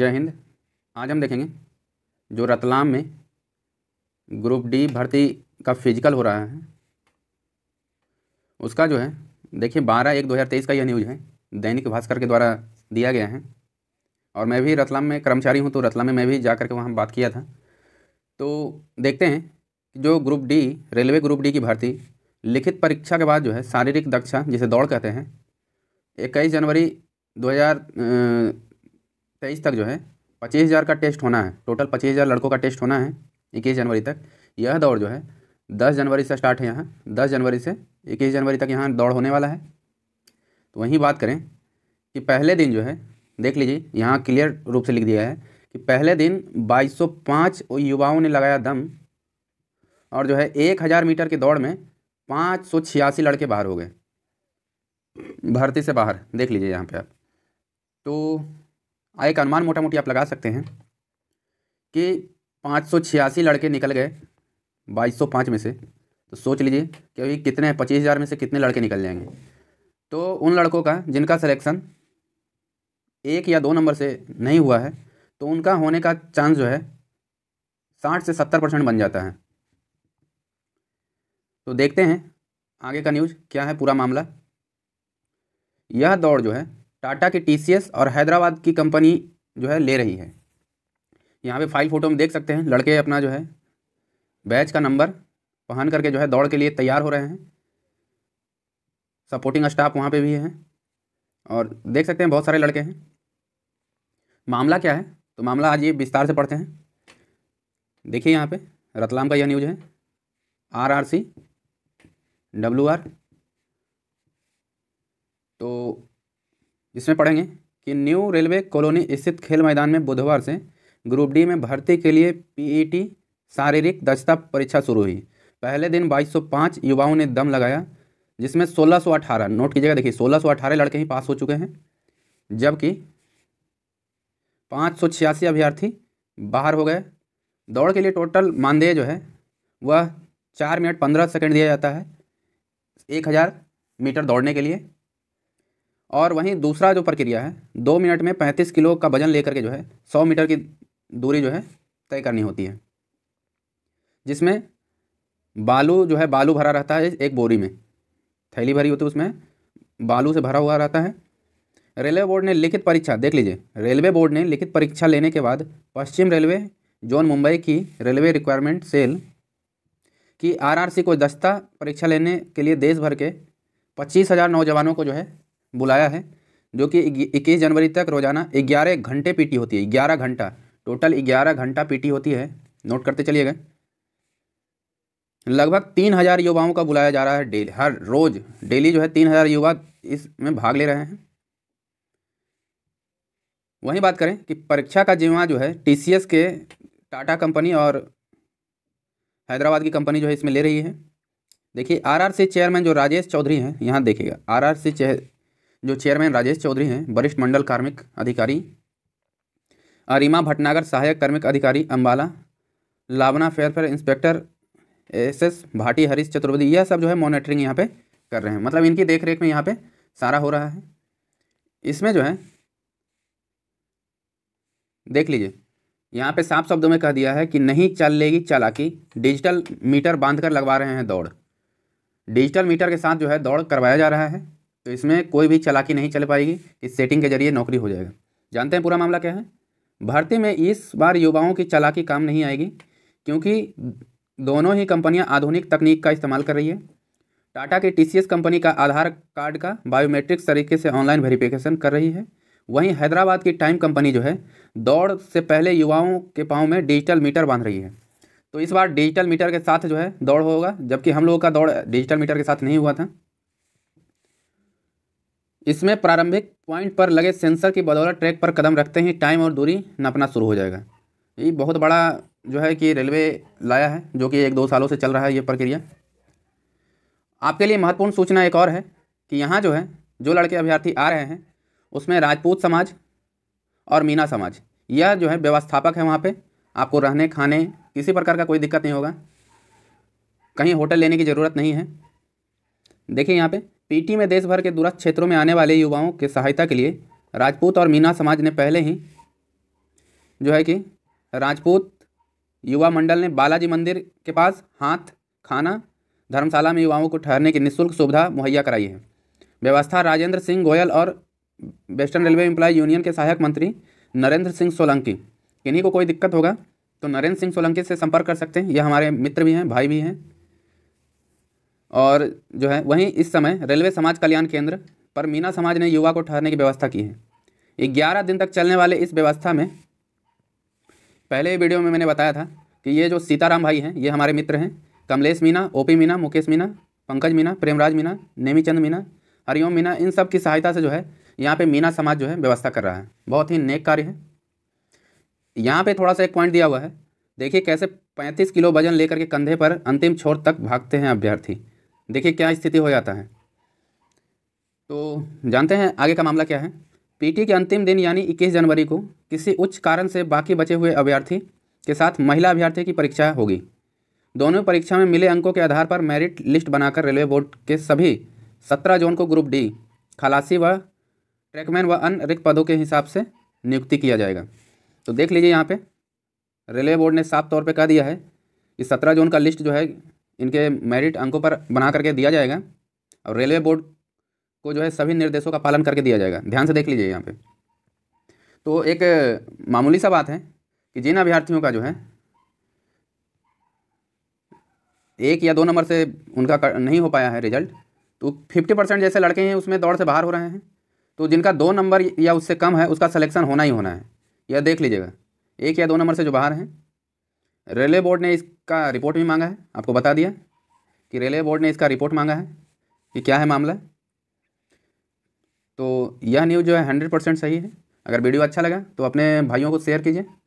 जय हिंद आज हम देखेंगे जो रतलाम में ग्रुप डी भर्ती का फिजिकल हो रहा है उसका जो है देखिए बारह एक दो हज़ार तेईस का यह न्यूज़ है दैनिक भास्कर के द्वारा दिया गया है और मैं भी रतलाम में कर्मचारी हूँ तो रतलाम में मैं भी जा करके वहाँ बात किया था तो देखते हैं जो group D railway group D की भर्ती लिखित परीक्षा के बाद जो है शारीरिक दक्षा जिसे दौड़ कहते हैं इक्कीस जनवरी दो हज़ार तेईस तक जो है पच्चीस हज़ार का टेस्ट होना है टोटल पच्चीस हज़ार लड़कों का टेस्ट होना है इक्कीस जनवरी तक यह दौड़ जो है दस जनवरी से स्टार्ट है यहाँ दस जनवरी से इक्कीस जनवरी तक यहाँ दौड़ होने वाला है तो वहीं बात करें कि पहले दिन जो है देख लीजिए यहाँ क्लियर रूप से लिख दिया है कि पहले दिन बाईस युवाओं ने लगाया दम और जो है एक मीटर की दौड़ में पाँच लड़के बाहर हो गए भर्ती से बाहर देख लीजिए यहाँ पे आप तो एक अनुमान मोटा मोटी आप लगा सकते हैं कि पाँच लड़के निकल गए बाईस में से तो सोच लीजिए कि अभी कितने पच्चीस हज़ार में से कितने लड़के निकल जाएंगे तो उन लड़कों का जिनका सिलेक्शन एक या दो नंबर से नहीं हुआ है तो उनका होने का चांस जो है साठ से सत्तर परसेंट बन जाता है तो देखते हैं आगे का न्यूज़ क्या है पूरा मामला यह दौड़ जो है टाटा की टी और हैदराबाद की कंपनी जो है ले रही है यहाँ पे फाइल फ़ोटो में देख सकते हैं लड़के अपना जो है बैच का नंबर पहन करके जो है दौड़ के लिए तैयार हो रहे हैं सपोर्टिंग स्टाफ वहाँ पे भी है और देख सकते हैं बहुत सारे लड़के हैं मामला क्या है तो मामला आज ये विस्तार से पढ़ते हैं देखिए यहाँ पे रतलाम का यह न्यूज है R R C W R तो जिसमें पढ़ेंगे कि न्यू रेलवे कॉलोनी स्थित खेल मैदान में बुधवार से ग्रुप डी में भर्ती के लिए पीईटी शारीरिक दक्षता परीक्षा शुरू हुई पहले दिन 2205 युवाओं ने दम लगाया जिसमें 1618 नोट कीजिएगा देखिए 1618 लड़के ही पास हो चुके हैं जबकि पाँच अभ्यर्थी बाहर हो गए दौड़ के लिए टोटल मानदेय जो है वह चार मिनट पंद्रह सेकंड दिया जाता है एक हज़ार मीटर दौड़ने के लिए और वहीं दूसरा जो प्रक्रिया है दो मिनट में पैंतीस किलो का वजन लेकर के जो है सौ मीटर की दूरी जो है तय करनी होती है जिसमें बालू जो है बालू भरा रहता है एक बोरी में थैली भरी होती है उसमें बालू से भरा हुआ रहता है रेलवे बोर्ड ने लिखित परीक्षा देख लीजिए रेलवे बोर्ड ने लिखित परीक्षा लेने के बाद पश्चिम रेलवे जोन मुंबई की रेलवे रिक्वायरमेंट सेल की आरआरसी को दस्ता परीक्षा लेने के लिए देश भर के पच्चीस हज़ार नौजवानों को जो है बुलाया है जो कि इक्कीस जनवरी तक रोजाना ग्यारह घंटे पीटी होती है ग्यारह घंटा टोटल ग्यारह घंटा पीटी होती है नोट करते चलिएगा लगभग तीन हज़ार युवाओं का बुलाया जा रहा है डेली हर रोज़ डेली जो है तीन हज़ार युवा इसमें भाग ले रहे हैं वहीं बात करें कि परीक्षा का जिम्मा जो है टी के टाटा कंपनी और हैदराबाद की कंपनी जो है इसमें ले रही है देखिए आरआरसी चेयरमैन जो राजेश चौधरी हैं यहाँ देखिएगा आरआरसी जो चेयरमैन राजेश चौधरी हैं वरिष्ठ मंडल कार्मिक अधिकारी अरिमा भटनागर सहायक कार्मिक अधिकारी अम्बाला लावना फेयरफेयर inspector S S Bhati Harish Chaturvedi यह सब जो है मॉनिटरिंग यहाँ पे कर रहे हैं मतलब इनकी देख रेख में यहाँ पे सारा हो रहा है इसमें जो है देख लीजिए यहाँ पे साफ शब्दों में कह दिया है कि नहीं चल लेगी चालाकी डिजिटल मीटर बांधकर लगवा रहे हैं दौड़ डिजिटल मीटर के साथ जो है दौड़ करवाया जा रहा है तो इसमें कोई भी चलाकी नहीं चल पाएगी इस सेटिंग के जरिए नौकरी हो जाएगा जानते हैं पूरा मामला क्या है भर्ती में इस बार युवाओं की चलाकी काम नहीं आएगी क्योंकि दोनों ही कंपनियां आधुनिक तकनीक का इस्तेमाल कर रही है टाटा की टीसीएस कंपनी का आधार कार्ड का बायोमेट्रिक्स तरीके से ऑनलाइन वेरिफिकेशन कर रही है वहीं हैदराबाद की टाइम कंपनी जो है दौड़ से पहले युवाओं के पाँव में डिजिटल मीटर बांध रही है तो इस बार डिजिटल मीटर के साथ जो है दौड़ होगा जबकि हम लोगों का दौड़ डिजिटल मीटर के साथ नहीं हुआ था इसमें प्रारंभिक पॉइंट पर लगे सेंसर की बदौलत ट्रैक पर कदम रखते ही टाइम और दूरी नापना शुरू हो जाएगा ये बहुत बड़ा जो है कि रेलवे लाया है जो कि एक दो सालों से चल रहा है ये प्रक्रिया आपके लिए महत्वपूर्ण सूचना एक और है कि यहाँ जो है जो लड़के अभ्यर्थी आ रहे हैं उसमें राजपूत समाज और मीना समाज यह जो है व्यवस्थापक है वहाँ पर आपको रहने खाने किसी प्रकार का कोई दिक्कत नहीं होगा कहीं होटल लेने की ज़रूरत नहीं है देखिए यहाँ पे पीटी में देश भर के दूरस्थ क्षेत्रों में आने वाले युवाओं के सहायता के लिए राजपूत और मीना समाज ने पहले ही जो है कि राजपूत युवा मंडल ने बालाजी मंदिर के पास हाथ खाना धर्मशाला में युवाओं को ठहरने की निःशुल्क सुविधा मुहैया कराई है व्यवस्था राजेंद्र सिंह गोयल और वेस्टर्न रेलवे एम्प्लॉय यूनियन के सहायक मंत्री नरेंद्र सिंह सोलंकी किन्हीं को कोई दिक्कत होगा तो नरेंद्र सिंह सोलंकी से संपर्क कर सकते हैं यह हमारे मित्र भी हैं भाई भी हैं और जो है वहीं इस समय रेलवे समाज कल्याण केंद्र पर मीना समाज ने युवा को ठहरने की व्यवस्था की है ग्यारह दिन तक चलने वाले इस व्यवस्था में पहले वीडियो में मैंने बताया था कि ये जो सीताराम भाई हैं ये हमारे मित्र हैं कमलेश मीना ओपी मीना मुकेश मीना पंकज मीना प्रेमराज मीना नेमीचंद मीना हरिओम मीना इन सब की सहायता से जो है यहाँ पे मीना समाज जो है व्यवस्था कर रहा है बहुत ही नेक कार्य है यहाँ पे थोड़ा सा एक पॉइंट दिया हुआ है देखिए कैसे 35 किलो वजन लेकर के कंधे पर अंतिम छोर तक भागते हैं अभ्यर्थी देखिए क्या स्थिति हो जाता है तो जानते हैं आगे का मामला क्या है पीटी के अंतिम दिन यानी 21 जनवरी को किसी उच्च कारण से बाकी बचे हुए अभ्यर्थी के साथ महिला अभ्यर्थी की परीक्षा होगी दोनों परीक्षा में मिले अंकों के आधार पर मेरिट लिस्ट बनाकर रेलवे बोर्ड के सभी सत्रह जोन को ग्रुप डी खलासी व ट्रैकमैन व अन्य रिक्त पदों के हिसाब से नियुक्ति किया जाएगा तो देख लीजिए यहाँ पे रेलवे बोर्ड ने साफ तौर पे कह दिया है कि सत्रह जोन का लिस्ट जो है इनके मेरिट अंकों पर बना करके दिया जाएगा और रेलवे बोर्ड को जो है सभी निर्देशों का पालन करके दिया जाएगा ध्यान से देख लीजिए यहाँ पे तो एक मामूली सा बात है कि जिन अभ्यर्थियों का जो है एक या दो नंबर से उनका नहीं हो पाया है रिजल्ट तो फिफ्टी परसेंट जैसे लड़के हैं उसमें दौड़ से बाहर हो रहे हैं तो जिनका दो नंबर या उससे कम है उसका सलेक्शन होना ही होना है यह देख लीजिएगा एक या दो नंबर से जो बाहर हैं रेलवे बोर्ड ने इसका रिपोर्ट भी मांगा है आपको बता दिया कि रेलवे बोर्ड ने इसका रिपोर्ट मांगा है कि क्या है मामला तो यह न्यूज़ जो है हंड्रेड परसेंट सही है अगर वीडियो अच्छा लगा तो अपने भाइयों को शेयर कीजिए